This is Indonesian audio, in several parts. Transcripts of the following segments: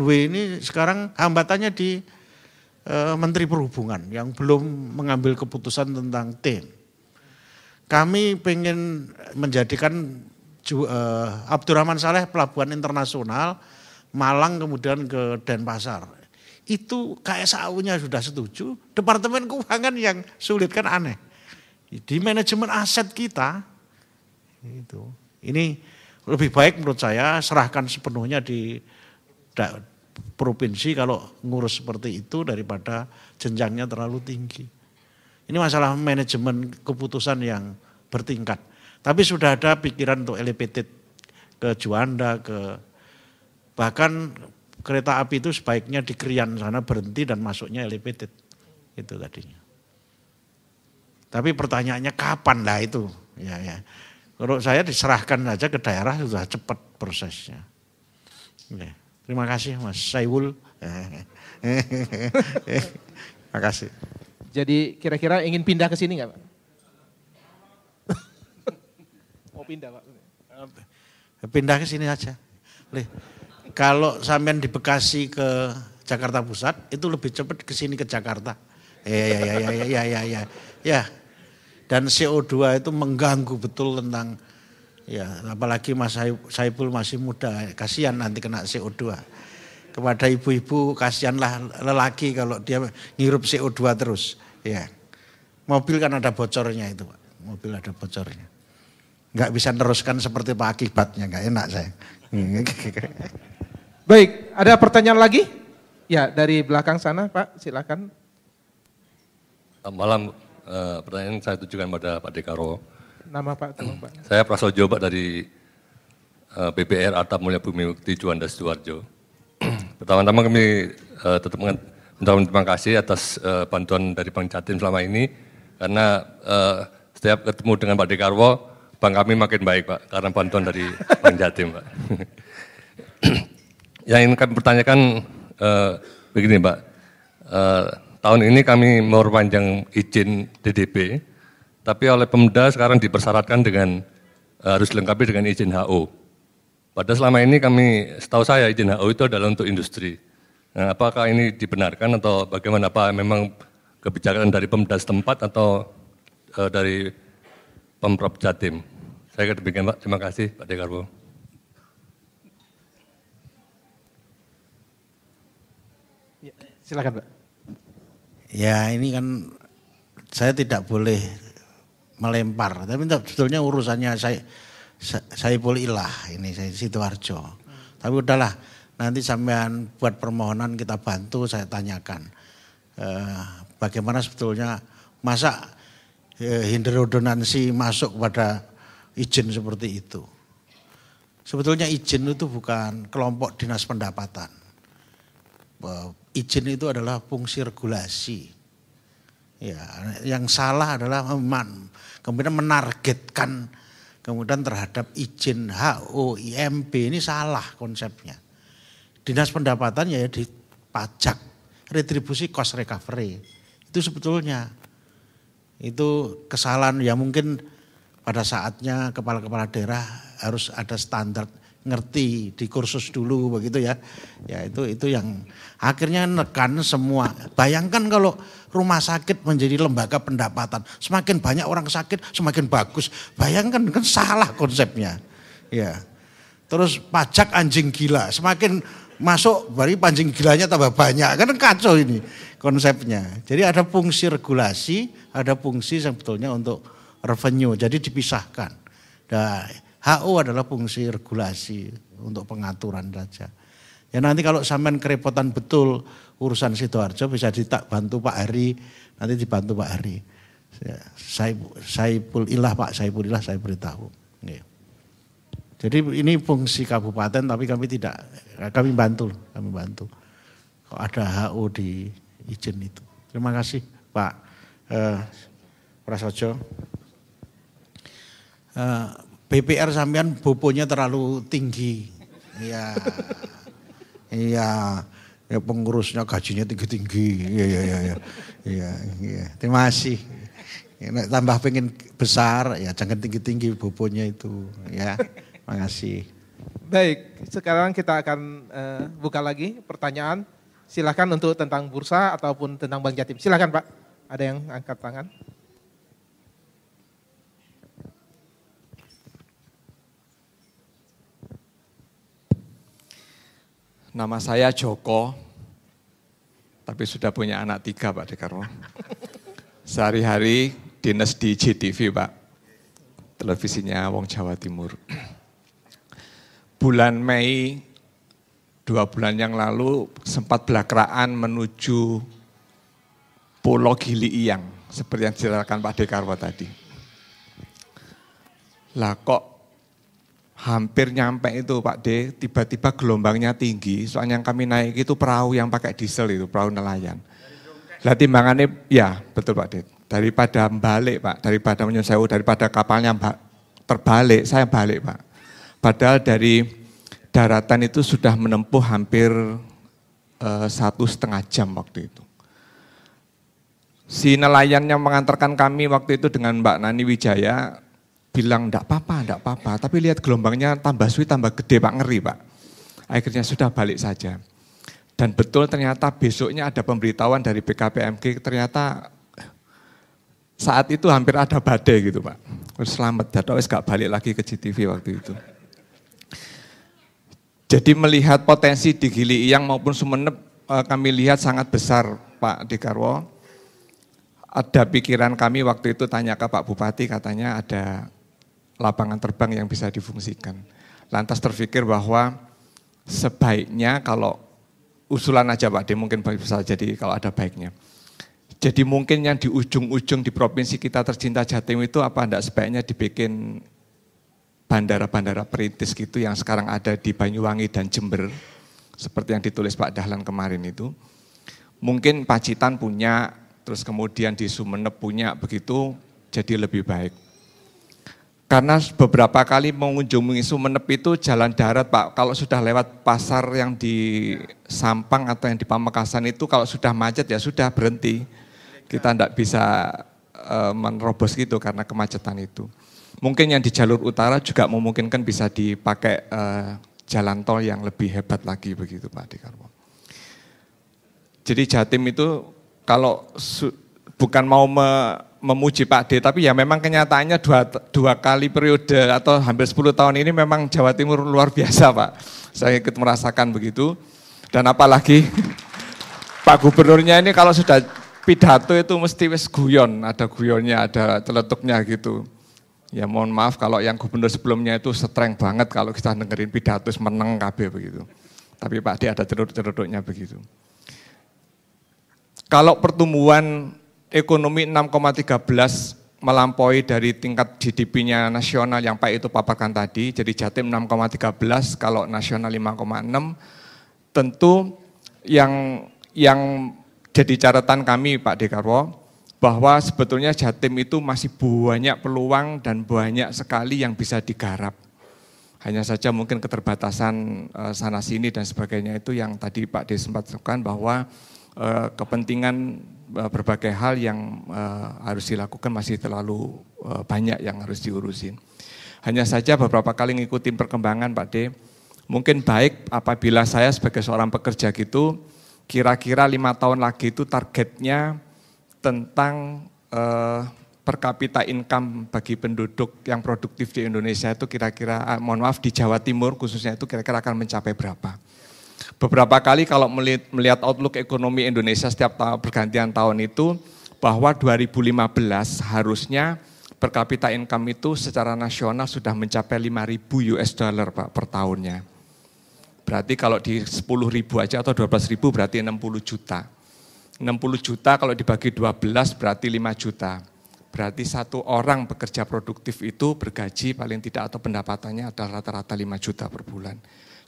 W ini sekarang hambatannya di e, Menteri Perhubungan yang belum mengambil keputusan tentang tim. Kami ingin menjadikan ju, e, Abdurrahman Saleh pelabuhan internasional Malang kemudian ke Denpasar. Itu KSAU-nya sudah setuju, Departemen Keuangan yang sulit kan aneh. Di manajemen aset kita itu. Ini lebih baik menurut saya serahkan sepenuhnya di provinsi kalau ngurus seperti itu daripada jenjangnya terlalu tinggi. Ini masalah manajemen keputusan yang bertingkat. Tapi sudah ada pikiran untuk elevated ke Juanda, ke bahkan kereta api itu sebaiknya di Krian sana berhenti dan masuknya elevated. Itu tadinya. Tapi pertanyaannya kapan lah itu? Ya, ya. Kalau saya diserahkan saja ke daerah sudah cepat prosesnya. Ya. Terima kasih Mas Saiful. kasih. Jadi kira-kira ingin pindah ke sini nggak Pak? Mau pindah Pak? Pindah ke sini aja. Lih. Kalau sampean di Bekasi ke Jakarta Pusat itu lebih cepat ke sini ke Jakarta. Ya ya ya ya ya ya ya. ya. Dan CO2 itu mengganggu betul tentang Ya, apalagi Mas Saiful masih muda, kasihan nanti kena CO2. Kepada ibu-ibu kasihanlah lelaki kalau dia ngirup CO2 terus, ya. Mobil kan ada bocornya itu, Pak. Mobil ada bocornya. Enggak bisa neruskan seperti Pak akibatnya, enggak enak saya. Baik, ada pertanyaan lagi? Ya, dari belakang sana, Pak, silakan. Malam, eh, pertanyaan saya tujukan pada Pak Dekaro nama Pak tolong Pak. Saya Prasojo Pak dari eh, PPR BPR Atap Mulia Bumi Mukti Juanda Sidoarjo. Pertama-tama kami eh, tetap mengucapkan terima kasih atas eh, bantuan dari Bang Jatim selama ini karena setiap ketemu dengan Pak Dekarwo, Bang kami makin baik Pak karena bantuan dari Bang Jatim Pak. Yang ingin kami pertanyakan begini Pak, tahun ini kami memperpanjang izin DDP tapi oleh Pemda sekarang dipersyaratkan dengan eh, harus dilengkapi dengan izin HO. Pada selama ini kami, setahu saya izin HO itu adalah untuk industri. Nah, apakah ini dibenarkan atau bagaimana? Apa memang kebijakan dari Pemda setempat atau uh, dari Pemprov Jatim? Saya kira demikian Pak. Terima kasih Pak Dekarwo. Ya, silakan Pak. Ya ini kan saya tidak boleh melempar. Tapi sebetulnya urusannya saya saya ilah ini saya Sidoarjo. Arjo Tapi udahlah nanti sampean buat permohonan kita bantu saya tanyakan eh, bagaimana sebetulnya masa eh, hinderodonansi masuk pada izin seperti itu. Sebetulnya izin itu bukan kelompok dinas pendapatan. Eh, izin itu adalah fungsi regulasi Ya, yang salah adalah man, kemudian menargetkan kemudian terhadap izin HOIMB ini salah konsepnya. Dinas pendapatan ya di pajak, retribusi cost recovery. Itu sebetulnya itu kesalahan ya mungkin pada saatnya kepala-kepala daerah harus ada standar ngerti di kursus dulu begitu ya. Ya itu itu yang akhirnya nekan semua. Bayangkan kalau rumah sakit menjadi lembaga pendapatan, semakin banyak orang sakit semakin bagus. Bayangkan kan salah konsepnya. Ya. Terus pajak anjing gila, semakin masuk bari pancing gilanya tambah banyak. Kan kacau ini konsepnya. Jadi ada fungsi regulasi, ada fungsi sebetulnya untuk revenue. Jadi dipisahkan. Nah, HO adalah fungsi regulasi untuk pengaturan saja. Ya nanti kalau sampean kerepotan betul urusan Sidoarjo bisa ditak bantu Pak Hari, nanti dibantu Pak Hari. Ya, saya Saipul Ilah Pak Saipul Ilah saya beritahu. Jadi ini fungsi kabupaten tapi kami tidak kami bantu, kami bantu. Kok ada HO di izin itu. Terima kasih Pak eh, Prasojo. Eh, BPR sampean bobonya terlalu tinggi. Iya. Iya. Ya pengurusnya gajinya tinggi-tinggi. Iya, iya, iya. Iya, iya. iya. Terima kasih. Ya, tambah pengen besar ya jangan tinggi-tinggi bobonya itu ya. Makasih. Baik, sekarang kita akan uh, buka lagi pertanyaan. Silahkan untuk tentang bursa ataupun tentang Bank Jatim. Silahkan Pak, ada yang angkat tangan. Nama saya Joko, tapi sudah punya anak tiga Pak Dekarwo. Sehari-hari dinas di JTV Pak, televisinya Wong Jawa Timur. Bulan Mei, dua bulan yang lalu sempat belakraan menuju Pulau Gili Iyang, seperti yang diceritakan Pak Dekarwo tadi. Lah kok hampir nyampe itu Pak D, tiba-tiba gelombangnya tinggi. Soalnya yang kami naik itu perahu yang pakai diesel itu, perahu nelayan. Lah timbangannya, ya betul Pak D. Daripada balik Pak, daripada menyusau, daripada kapalnya terbalik, saya balik Pak. Padahal dari daratan itu sudah menempuh hampir eh, satu setengah jam waktu itu. Si nelayan yang mengantarkan kami waktu itu dengan Mbak Nani Wijaya, bilang tidak apa-apa, tidak apa-apa, tapi lihat gelombangnya tambah suwi tambah gede Pak ngeri Pak. Akhirnya sudah balik saja. Dan betul ternyata besoknya ada pemberitahuan dari BKPMG ternyata saat itu hampir ada badai gitu Pak. Terus Selamat, jatuh terus gak balik lagi ke GTV waktu itu. Jadi melihat potensi di Gili Iyang maupun Sumeneb eh, kami lihat sangat besar Pak Dekarwo. Ada pikiran kami waktu itu tanya ke Pak Bupati katanya ada lapangan terbang yang bisa difungsikan. Lantas terpikir bahwa sebaiknya kalau usulan aja Pak D mungkin bisa jadi kalau ada baiknya. Jadi mungkin yang di ujung-ujung di provinsi kita tercinta Jatim itu apa enggak sebaiknya dibikin bandara-bandara perintis gitu yang sekarang ada di Banyuwangi dan Jember. Seperti yang ditulis Pak Dahlan kemarin itu. Mungkin Pacitan punya, terus kemudian di Sumeneb punya begitu jadi lebih baik. Karena beberapa kali mengunjungi Sumenep itu jalan darat Pak. Kalau sudah lewat pasar yang di Sampang atau yang di Pamekasan itu kalau sudah macet ya sudah berhenti. Kita tidak bisa e, menerobos gitu karena kemacetan itu. Mungkin yang di jalur utara juga memungkinkan bisa dipakai e, jalan tol yang lebih hebat lagi begitu Pak Dekarwo. Jadi Jatim itu kalau bukan mau me memuji Pak D, tapi ya memang kenyataannya dua, dua kali periode atau hampir 10 tahun ini memang Jawa Timur luar biasa Pak. Saya ikut merasakan begitu. Dan apalagi Pak Gubernurnya ini kalau sudah pidato itu mesti wis guyon, ada guyonnya, ada celetuknya gitu. Ya mohon maaf kalau yang gubernur sebelumnya itu streng banget kalau kita dengerin pidato meneng kabeh begitu. Tapi Pak D ada cerut-cerutnya begitu. Kalau pertumbuhan ekonomi 6,13 melampaui dari tingkat GDP-nya nasional yang Pak itu paparkan tadi, jadi Jatim 6,13, kalau nasional 5,6, tentu yang yang jadi catatan kami Pak Dekarwo, bahwa sebetulnya Jatim itu masih banyak peluang dan banyak sekali yang bisa digarap. Hanya saja mungkin keterbatasan eh, sana-sini dan sebagainya itu yang tadi Pak D sempat sebutkan bahwa Eh, kepentingan eh, berbagai hal yang eh, harus dilakukan masih terlalu banyak yang harus diurusin. Hanya saja beberapa kali ngikutin perkembangan Pak De, mungkin baik apabila saya sebagai seorang pekerja gitu, kira-kira lima tahun lagi itu targetnya tentang eh, per kapita income bagi penduduk yang produktif di Indonesia itu kira-kira, mohon maaf di Jawa Timur khususnya itu kira-kira akan mencapai berapa. Beberapa kali kalau melihat outlook ekonomi Indonesia setiap tahun pergantian tahun itu bahwa 2015 harusnya per kapita income itu secara nasional sudah mencapai 5.000 US dollar Pak per tahunnya. Berarti kalau di 10.000 aja atau 12.000 berarti 60 juta. 60 juta kalau dibagi 12 berarti 5 juta. Berarti satu orang bekerja produktif itu bergaji paling tidak atau pendapatannya adalah rata-rata 5 juta per bulan.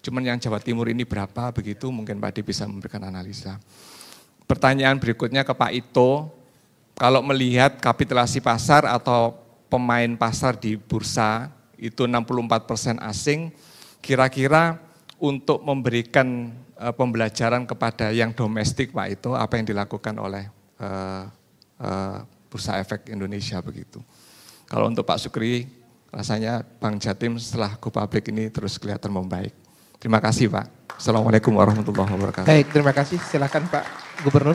Cuman yang Jawa Timur ini berapa begitu mungkin Pak Ade bisa memberikan analisa. Pertanyaan berikutnya ke Pak Ito, kalau melihat kapitulasi pasar atau pemain pasar di bursa itu 64 persen asing, kira-kira untuk memberikan eh, pembelajaran kepada yang domestik Pak itu apa yang dilakukan oleh uh, uh, Bursa Efek Indonesia begitu. Kalau untuk Pak Sukri rasanya Bank Jatim setelah go public ini terus kelihatan membaik. Terima kasih Pak. Assalamualaikum warahmatullahi wabarakatuh. Baik, terima kasih. Silakan Pak Gubernur.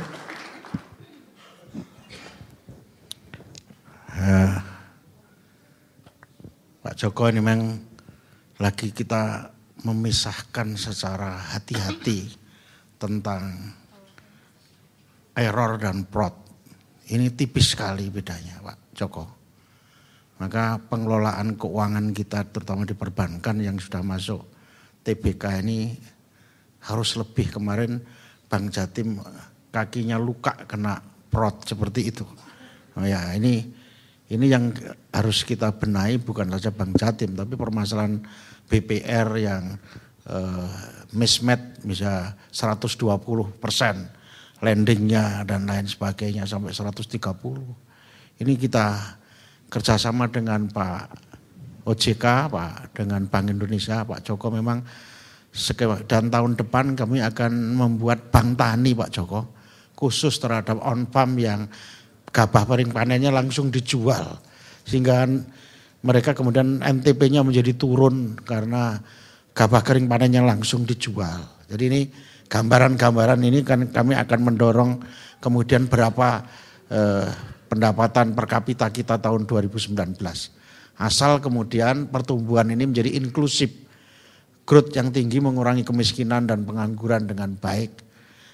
Uh, Pak Joko ini memang lagi kita memisahkan secara hati-hati tentang error dan prot. Ini tipis sekali bedanya Pak Joko. Maka pengelolaan keuangan kita terutama di perbankan yang sudah masuk TBK ini harus lebih kemarin Bang Jatim kakinya luka kena prot seperti itu. Oh ya ini ini yang harus kita benahi bukan saja Bang Jatim tapi permasalahan BPR yang eh, mismatch bisa 120 persen landingnya dan lain sebagainya sampai 130. Ini kita kerjasama dengan Pak OJK Pak dengan Bank Indonesia Pak Joko memang dan tahun depan kami akan membuat bank tani Pak Joko khusus terhadap on farm yang gabah kering panennya langsung dijual sehingga mereka kemudian NTP-nya menjadi turun karena gabah kering panennya langsung dijual. Jadi ini gambaran-gambaran ini kan kami akan mendorong kemudian berapa eh, pendapatan per kapita kita tahun 2019. Asal kemudian pertumbuhan ini menjadi inklusif. Growth yang tinggi mengurangi kemiskinan dan pengangguran dengan baik.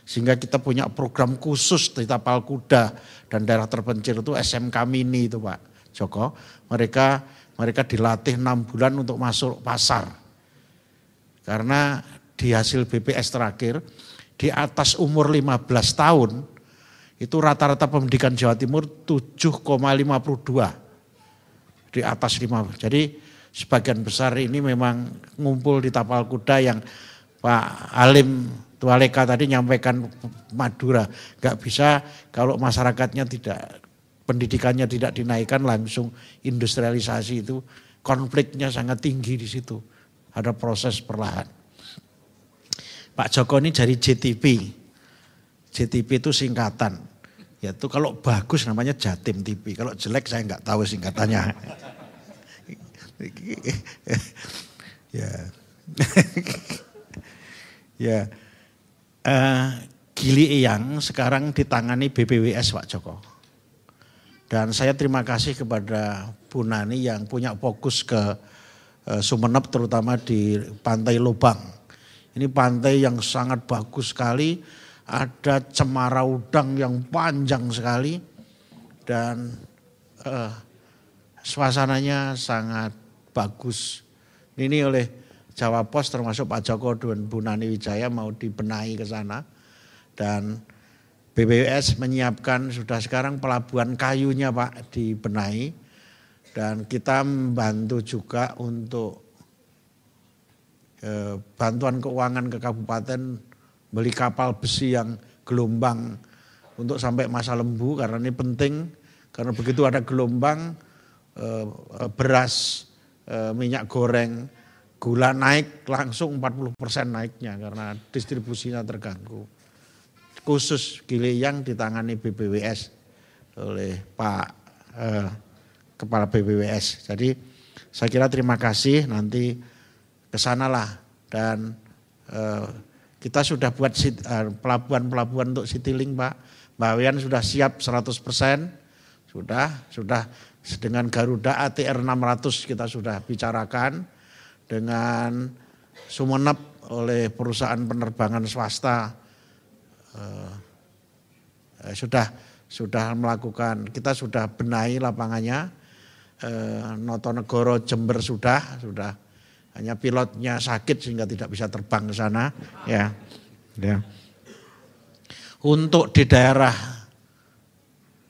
Sehingga kita punya program khusus di Tapal Kuda dan daerah terpencil itu SMK Mini itu Pak Joko. Mereka mereka dilatih enam bulan untuk masuk pasar. Karena di hasil BPS terakhir, di atas umur 15 tahun, itu rata-rata pendidikan Jawa Timur 7,52 di atas 5. Jadi sebagian besar ini memang ngumpul di tapal kuda yang Pak Alim Tualeka tadi nyampaikan Madura. Gak bisa kalau masyarakatnya tidak, pendidikannya tidak dinaikkan langsung industrialisasi itu konfliknya sangat tinggi di situ. Ada proses perlahan. Pak Joko ini dari JTP. JTP itu singkatan yaitu kalau bagus namanya Jatim TV, kalau jelek saya nggak tahu singkatannya. ya. ya. Uh, Gili Eyang sekarang ditangani BPWS Pak Joko. Dan saya terima kasih kepada Bu Nani yang punya fokus ke uh, Sumeneb terutama di Pantai Lubang. Ini pantai yang sangat bagus sekali ada cemara udang yang panjang sekali dan eh, suasananya sangat bagus. Ini oleh Jawa Pos termasuk Pak Joko dan Bu Nani Wijaya mau dibenahi ke sana dan BPS menyiapkan sudah sekarang pelabuhan kayunya Pak dibenahi dan kita membantu juga untuk eh, bantuan keuangan ke kabupaten beli kapal besi yang gelombang untuk sampai masa lembu karena ini penting karena begitu ada gelombang eh, eh, beras, eh, minyak goreng, gula naik langsung 40% naiknya karena distribusinya terganggu. Khusus yang ditangani BPWS oleh Pak eh, Kepala BPWS. Jadi saya kira terima kasih nanti kesanalah dan eh, kita sudah buat eh, pelabuhan-pelabuhan untuk Citylink Pak. Mbak Wian sudah siap 100 persen. Sudah, sudah dengan Garuda ATR 600 kita sudah bicarakan. Dengan Sumenep oleh perusahaan penerbangan swasta eh, eh, sudah sudah melakukan kita sudah benahi lapangannya eh, Notonegoro Jember sudah sudah hanya pilotnya sakit sehingga tidak bisa terbang ke sana ya ya untuk di daerah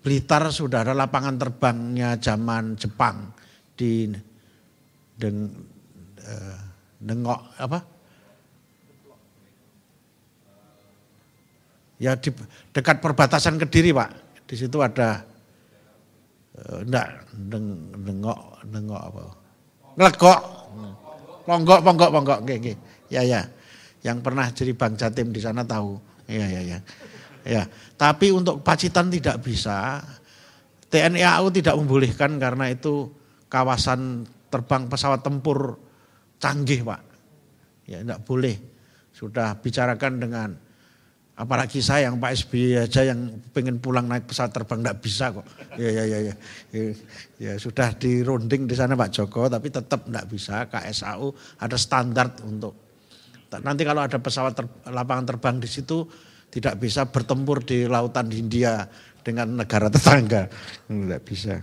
Blitar sudah ada lapangan terbangnya zaman Jepang di deng, dengok eh, apa ya di dekat perbatasan Kediri Pak di situ ada eh, enggak deng, dengok dengok apa ngelekok Ponggok, ponggok, ponggok. Nggih, nggih. Ya, ya. Yang pernah jadi Bang Jatim di sana tahu. Ya, ya, ya. Ya, tapi untuk Pacitan tidak bisa. TNI e AU tidak membolehkan karena itu kawasan terbang pesawat tempur canggih, Pak. Ya, tidak boleh. Sudah bicarakan dengan Apalagi saya yang Pak SBY aja yang pengen pulang naik pesawat terbang nggak bisa kok. Ya, ya, ya, ya. ya sudah dirunding di sana Pak Joko tapi tetap nggak bisa. KSAU ada standar untuk nanti kalau ada pesawat ter, lapangan terbang di situ tidak bisa bertempur di lautan India dengan negara tetangga. nggak bisa.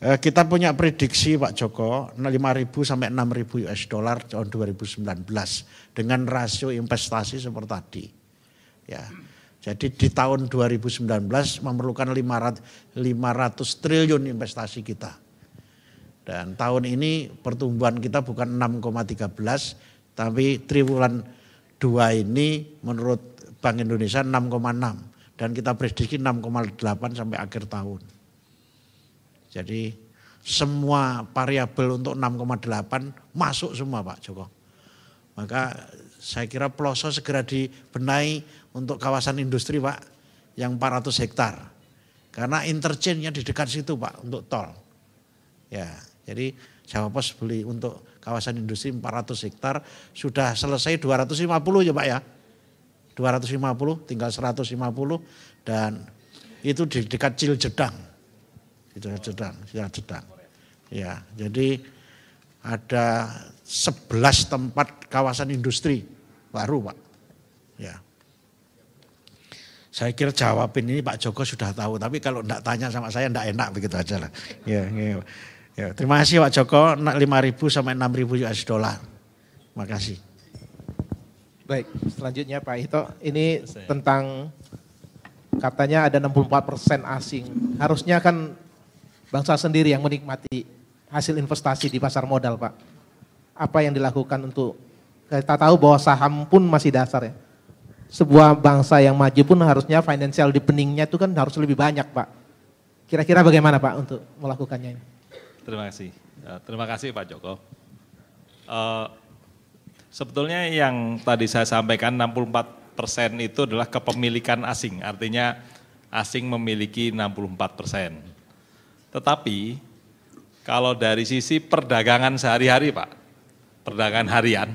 Eh, kita punya prediksi Pak Joko 5.000 sampai 6.000 US dollar tahun 2019 dengan rasio investasi seperti tadi ya. Jadi di tahun 2019 memerlukan 500, 500 triliun investasi kita. Dan tahun ini pertumbuhan kita bukan 6,13 tapi triwulan 2 ini menurut Bank Indonesia 6,6 dan kita prediksi 6,8 sampai akhir tahun. Jadi semua variabel untuk 6,8 masuk semua Pak Joko. Maka saya kira pelosok segera dibenahi untuk kawasan industri Pak yang 400 hektar. Karena interchange-nya di dekat situ Pak untuk tol. Ya, jadi Jawa Pos beli untuk kawasan industri 400 hektar sudah selesai 250 ya Pak ya. 250 tinggal 150 dan itu di dekat Ciljedang. Ciljedang, Ciljedang. Ya, jadi ada 11 tempat kawasan industri baru, Pak. Ya. Saya kira jawabin ini Pak Joko sudah tahu, tapi kalau enggak tanya sama saya enggak enak begitu aja lah. Ya, ya. ya. Terima kasih Pak Joko, 5.000 sampai 6.000 US dollar. kasih. Baik, selanjutnya Pak Hito, ini Selesai. tentang katanya ada 64 persen asing. Harusnya kan bangsa sendiri yang menikmati hasil investasi di pasar modal Pak. Apa yang dilakukan untuk kita tahu bahwa saham pun masih dasar ya sebuah bangsa yang maju pun harusnya financial deepeningnya itu kan harus lebih banyak Pak. Kira-kira bagaimana Pak untuk melakukannya ini? Terima kasih. Ya, terima kasih Pak Joko. Uh, sebetulnya yang tadi saya sampaikan 64 persen itu adalah kepemilikan asing, artinya asing memiliki 64 persen. Tetapi kalau dari sisi perdagangan sehari-hari Pak, perdagangan harian,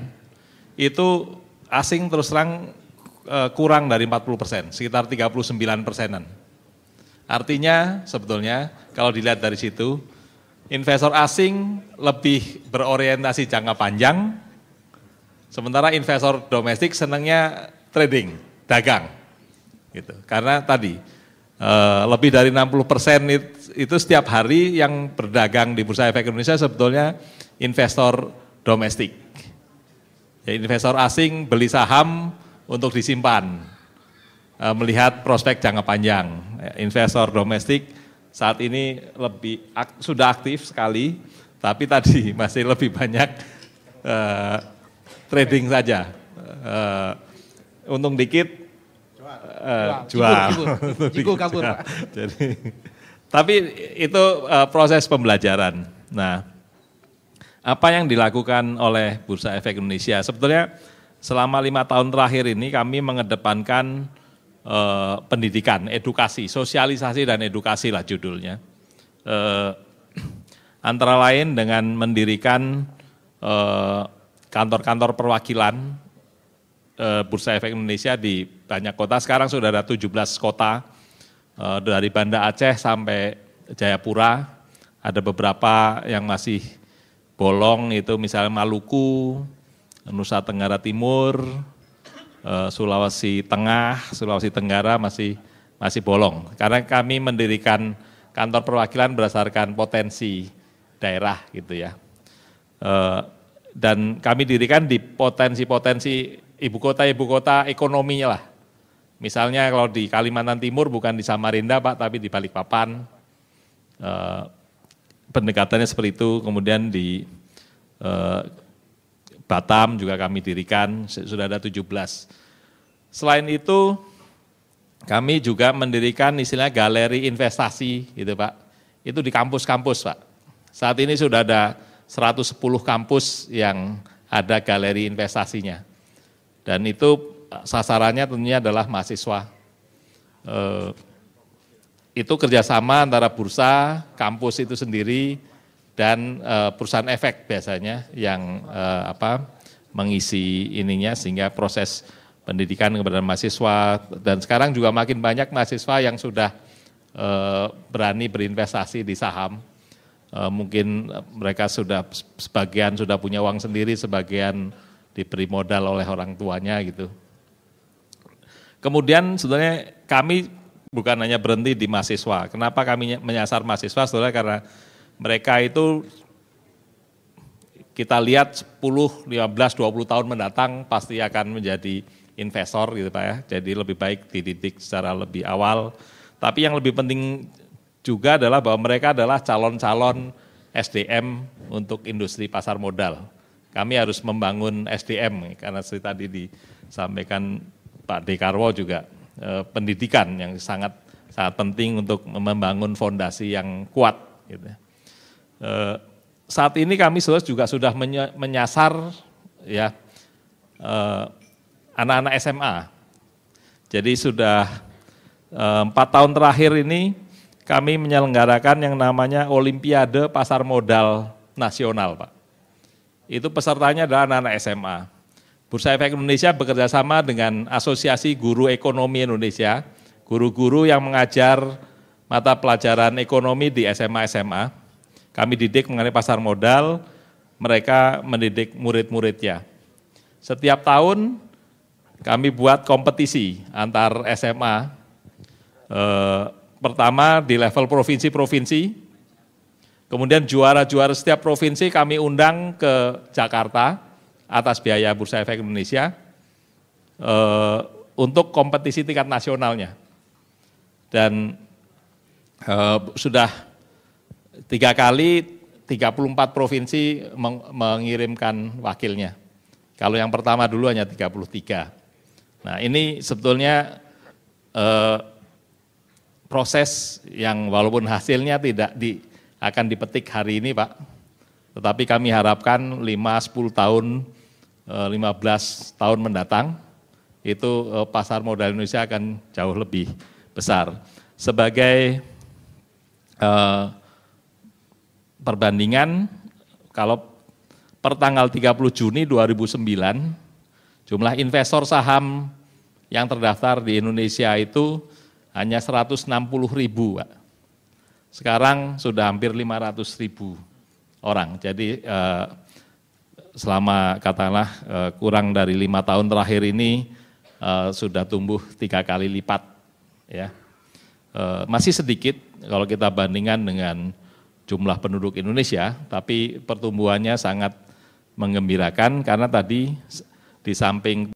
itu asing terus terang Eh, kurang dari 40 persen, sekitar 39 persenan. Artinya sebetulnya kalau dilihat dari situ, investor asing lebih berorientasi jangka panjang, sementara investor domestik senangnya trading, dagang. gitu. Karena tadi eh, lebih dari 60 persen itu, setiap hari yang berdagang di Bursa Efek Indonesia sebetulnya investor domestik. Ya, investor asing beli saham untuk disimpan e, melihat prospek jangka panjang. Investor domestik saat ini lebih sudah aktif sekali, tapi tadi masih lebih banyak uh, trading saja. Uh, untung dikit uh, jual. jual. Jadi tapi itu uh, proses pembelajaran. Nah, apa yang dilakukan oleh Bursa Efek Indonesia sebetulnya selama lima tahun terakhir ini kami mengedepankan eh, pendidikan, edukasi, sosialisasi dan edukasi lah judulnya. Eh, antara lain dengan mendirikan eh, kantor-kantor eh, perwakilan eh, Bursa Efek Indonesia di banyak kota. Sekarang sudah ada 17 kota eh, dari Banda Aceh sampai Jayapura. Ada beberapa yang masih bolong itu misalnya Maluku, Nusa Tenggara Timur, eh, Sulawesi Tengah, Sulawesi Tenggara masih masih bolong. Karena kami mendirikan kantor perwakilan berdasarkan potensi daerah gitu ya. Eh, dan kami dirikan di potensi-potensi ibu kota-ibu kota ekonominya lah. Misalnya kalau di Kalimantan Timur bukan di Samarinda Pak, tapi di Balikpapan. Eh, pendekatannya seperti itu, kemudian di Batam juga kami dirikan, sudah ada 17. Selain itu, kami juga mendirikan istilah galeri investasi gitu Pak. Itu di kampus-kampus Pak. Saat ini sudah ada 110 kampus yang ada galeri investasinya. Dan itu eh, sasarannya tentunya adalah mahasiswa. Eh, itu kerjasama antara bursa, kampus itu sendiri, dan uh, perusahaan efek biasanya yang uh, apa mengisi ininya sehingga proses pendidikan kepada mahasiswa dan sekarang juga makin banyak mahasiswa yang sudah uh, berani berinvestasi di saham mungkin mereka sudah sebagian sudah punya uang sendiri, sebagian diberi modal oleh orang tuanya gitu. Kemudian sebenarnya kami bukan hanya berhenti di mahasiswa. Kenapa kami menyasar mahasiswa? Sebenarnya karena mereka itu kita lihat 10, 15, 20 tahun mendatang pasti akan menjadi investor gitu Pak ya. Jadi lebih baik dididik secara lebih awal. Tapi yang lebih penting juga adalah bahwa mereka adalah calon-calon SDM untuk industri pasar modal. Kami harus membangun SDM karena seperti tadi disampaikan Pak Dekarwo juga eh, pendidikan yang sangat sangat penting untuk membangun fondasi yang kuat gitu. ya. Eh, saat ini kami juga sudah menyasar ya eh, anak-anak SMA. Jadi sudah eh, empat tahun terakhir ini kami menyelenggarakan yang namanya Olimpiade Pasar Modal Nasional, Pak. Itu pesertanya adalah anak-anak SMA. Bursa Efek Indonesia bekerja sama dengan Asosiasi Guru Ekonomi Indonesia, guru-guru yang mengajar mata pelajaran ekonomi di SMA-SMA. Kami didik mengenai pasar modal, mereka mendidik murid-muridnya. Setiap tahun kami buat kompetisi antar SMA. E, eh, pertama di level provinsi-provinsi, kemudian juara-juara setiap provinsi kami undang ke Jakarta atas biaya Bursa Efek Indonesia e, untuk kompetisi tingkat nasionalnya. Dan e, sudah Tiga kali 34 provinsi mengirimkan wakilnya. Kalau yang pertama dulu hanya 33. Nah ini sebetulnya eh, proses yang walaupun hasilnya tidak di, akan dipetik hari ini Pak, tetapi kami harapkan 5-10 tahun, 15 eh, tahun mendatang, itu eh, pasar modal Indonesia akan jauh lebih besar. Sebagai eh, Perbandingan kalau per tanggal 30 Juni 2009 jumlah investor saham yang terdaftar di Indonesia itu hanya 160 ribu. Pak. Sekarang sudah hampir 500 ribu orang. Jadi eh, selama katakanlah eh, kurang dari lima tahun terakhir ini eh, sudah tumbuh tiga kali lipat. Ya, eh, masih sedikit kalau kita bandingkan dengan jumlah penduduk Indonesia, tapi pertumbuhannya sangat mengembirakan karena tadi di samping